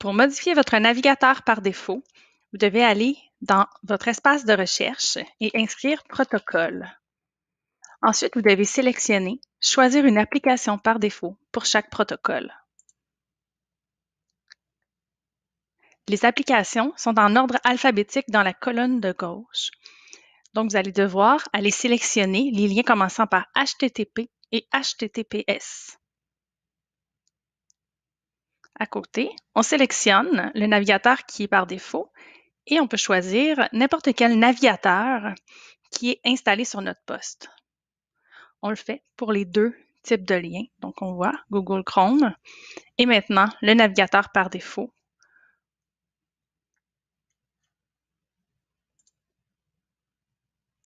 Pour modifier votre navigateur par défaut, vous devez aller dans votre espace de recherche et inscrire Protocole. Ensuite, vous devez sélectionner Choisir une application par défaut pour chaque protocole. Les applications sont en ordre alphabétique dans la colonne de gauche. Donc, vous allez devoir aller sélectionner les liens commençant par HTTP et HTTPS à côté, on sélectionne le navigateur qui est par défaut et on peut choisir n'importe quel navigateur qui est installé sur notre poste. On le fait pour les deux types de liens. Donc, on voit Google Chrome et maintenant le navigateur par défaut